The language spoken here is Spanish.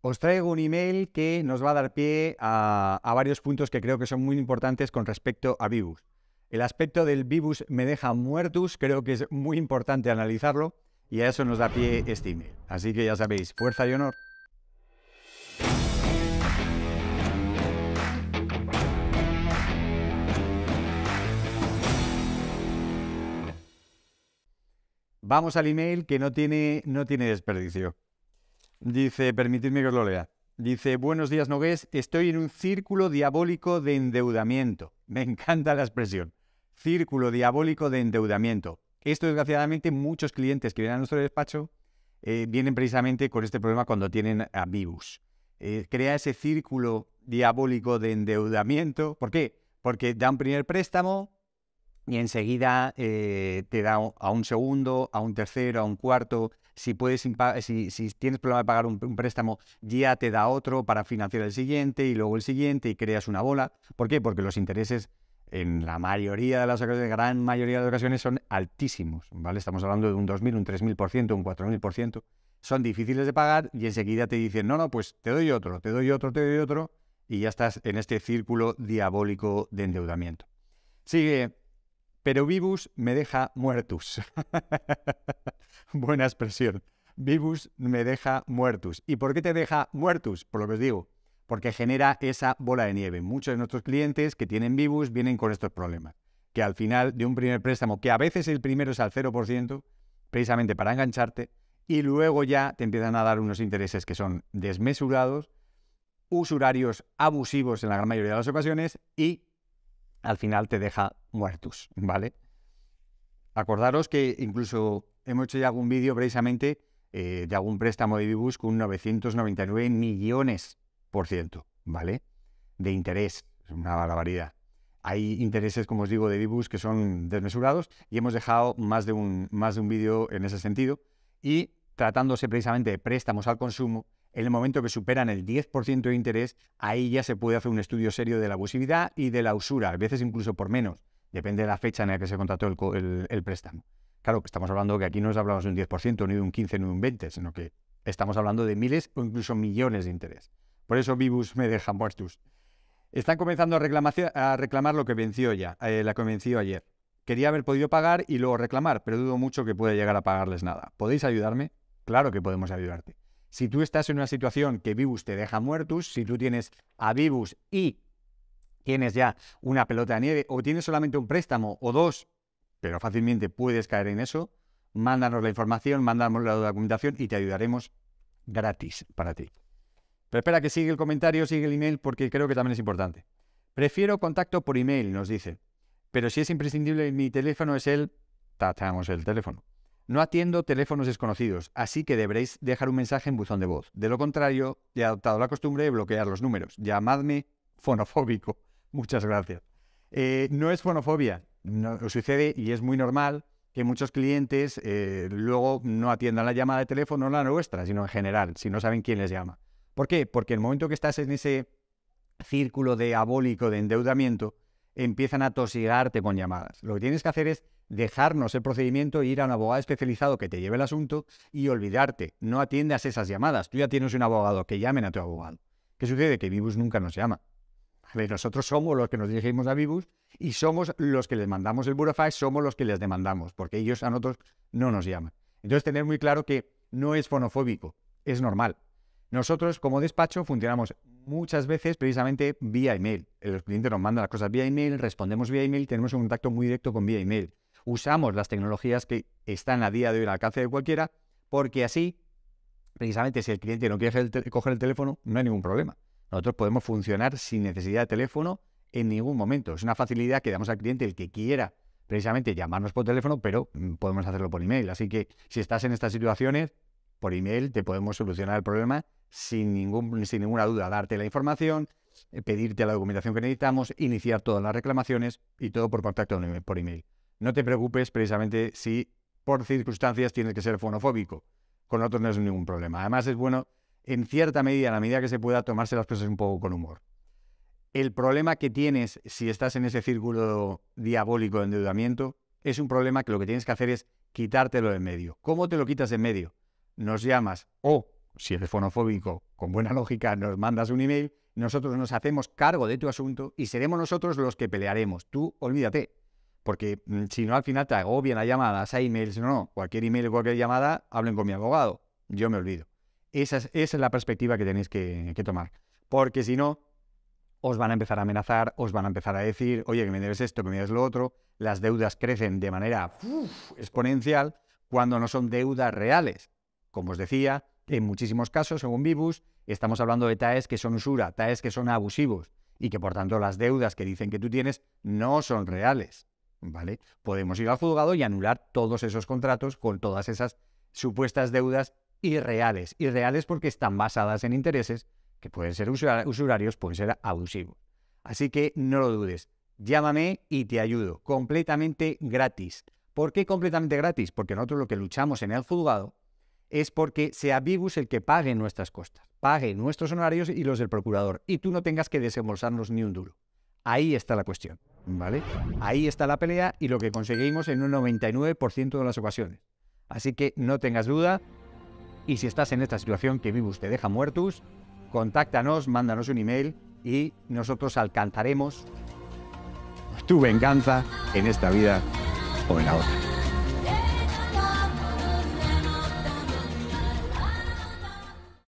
Os traigo un email que nos va a dar pie a, varios puntos que creo que son muy importantes con respecto a Vibus. El aspecto del Vibus me deja muertos, creo que es muy importante analizarlo y a eso nos da pie este email. Así que ya sabéis, fuerza y honor. Vamos al email que no tiene, no tiene desperdicio. Dice, permitidme que os lo lea. Dice, buenos días Nogués, estoy en un círculo diabólico de endeudamiento. Me encanta la expresión. Círculo diabólico de endeudamiento. Esto, desgraciadamente, muchos clientes que vienen a nuestro despacho eh, vienen precisamente con este problema cuando tienen virus. Eh, crea ese círculo diabólico de endeudamiento. ¿Por qué? Porque da un primer préstamo y enseguida eh, te da a un segundo, a un tercero, a un cuarto, si, puedes si, tienes problema de pagar un, préstamo, ya te da otro para financiar el siguiente y luego el siguiente y creas una bola. ¿Por qué? Porque los intereses en la mayoría de las ocasiones, gran mayoría de ocasiones son altísimos, ¿vale? Estamos hablando de un 2.000, un 3.000%, un 4.000%. Son difíciles de pagar y enseguida te dicen, no, no, pues te doy otro, te doy otro, te doy otro, y ya estás en este círculo diabólico de endeudamiento. Sigue pero vivus me deja muertus. Buena expresión. Vibus me deja muertus. ¿Y por qué te deja muertus? Por lo que os digo, porque genera esa bola de nieve. Muchos de nuestros clientes que tienen vivus vienen con estos problemas, que al final de un primer préstamo, que a veces el primero es al 0%, precisamente para engancharte, y luego ya te empiezan a dar unos intereses que son desmesurados, usurarios abusivos en la gran mayoría de las ocasiones y al final te deja muertos, ¿vale? Acordaros que incluso hemos hecho ya algún vídeo precisamente eh, de algún préstamo de Vibus con 999 millones por ciento, ¿vale? De interés, es una barbaridad. Hay intereses, como os digo, de Vibus que son desmesurados y hemos dejado más de un, más de un vídeo en ese sentido. Y tratándose precisamente de préstamos al consumo, en el momento que superan el 10% de interés, ahí ya se puede hacer un estudio serio de la abusividad y de la usura, a veces incluso por menos. Depende de la fecha en la que se contrató el, préstamo. Claro, que estamos hablando que aquí no hablamos de un 10%, ni de un 15, ni de un 20, sino que estamos hablando de miles o incluso millones de interés. Por eso Vivus me deja muertos. Están comenzando a, reclamar, lo que venció ya, eh, la que venció ayer. Quería haber podido pagar y luego reclamar, pero dudo mucho que pueda llegar a pagarles nada. ¿Podéis ayudarme? Claro que podemos ayudarte. Si tú estás en una situación que Vivus te deja muertos, si tú tienes a Vibus y tienes ya una pelota de nieve o tienes solamente un préstamo o dos, pero fácilmente puedes caer en eso, mándanos la información, mándanos la documentación y te ayudaremos gratis para ti. Pero espera que sigue el comentario, sigue el email porque creo que también es importante. Prefiero contacto por email, nos dice. Pero si es imprescindible, mi teléfono es el... Tachamos el teléfono. No atiendo teléfonos desconocidos, así que deberéis dejar un mensaje en buzón de voz. De lo contrario, he adoptado la costumbre de bloquear los números. Llamadme fonofóbico. Muchas gracias. Eh, no es fonofobia, sucede y es muy normal que muchos clientes eh, luego no atiendan la llamada de teléfono, no la nuestra, sino en general, si no saben quién les llama. ¿Por qué? Porque el momento que estás en ese círculo diabólico de endeudamiento, empiezan a tosigarte con llamadas. Lo que tienes que hacer es dejarnos el procedimiento, ir a un abogado especializado que te lleve el asunto y olvidarte. No atiendas esas llamadas. Tú ya tienes un abogado, que llamen a tu abogado. ¿Qué sucede? Que Vivus nunca nos llama nosotros somos los que nos dirigimos a Vibus y somos los que les mandamos el burofax, somos los que les demandamos, porque ellos a nosotros no nos llaman. Entonces, tener muy claro que no es fonofóbico, es normal. Nosotros, como despacho, funcionamos muchas veces precisamente vía email. Los clientes nos mandan las cosas vía email, respondemos vía email, tenemos un contacto muy directo con vía email. Usamos las tecnologías que están a día de hoy al alcance de cualquiera, porque así, precisamente si el cliente no quiere coger el teléfono, no hay ningún problema. Nosotros podemos funcionar sin necesidad de teléfono en ningún momento. Es una facilidad que damos al cliente el que quiera precisamente llamarnos por teléfono, pero mm, podemos hacerlo por email. Así que si estás en estas situaciones, por email te podemos solucionar el problema sin, ningún, sin ninguna duda, darte la información, eh, pedirte la documentación que necesitamos, iniciar todas las reclamaciones y todo por contacto por email. No te preocupes precisamente si por circunstancias tienes que ser fonofóbico. Con nosotros no es ningún problema. Además es bueno en cierta medida, en la medida que se pueda, tomarse las cosas un poco con humor. El problema que tienes si estás en ese círculo diabólico de endeudamiento es un problema que lo que tienes que hacer es quitártelo de en medio. ¿Cómo te lo quitas de en medio? Nos llamas o, si eres fonofóbico, con buena lógica, nos mandas un email, nosotros nos hacemos cargo de tu asunto y seremos nosotros los que pelearemos. Tú, olvídate, porque mm, si no, al final te agobian a llamadas, a emails, no, no, cualquier email o cualquier llamada, hablen con mi abogado. Yo me olvido. Esa es, la perspectiva que tenéis que, tomar. Porque si no, os van a empezar a amenazar, os van a empezar a decir, oye, que me debes esto, que me debes lo otro. Las deudas crecen de manera exponencial cuando no son deudas reales. Como os decía, en muchísimos casos, según Vivus, estamos hablando de TAEs que son usura, TAEs que son abusivos y que por tanto las deudas que dicen que tú tienes no son reales. ¿Vale? Podemos ir al juzgado y anular todos esos contratos con todas esas supuestas deudas irreales. Irreales porque están basadas en intereses que pueden ser usurarios, pueden ser abusivos. Así que no lo dudes. Llámame y te ayudo. Completamente gratis. ¿Por qué completamente gratis? Porque nosotros lo que luchamos en el juzgado es porque sea Vibus el que pague nuestras costas, pague nuestros honorarios y los del procurador, y tú no tengas que desembolsarnos ni un duro. Ahí está la cuestión, ¿vale? Ahí está la pelea y lo que conseguimos en un 99% de las ocasiones. Así que no tengas duda, y si estás en esta situación que vivos te deja muertos, contáctanos, mándanos un email y nosotros alcanzaremos tu venganza en esta vida o en la otra.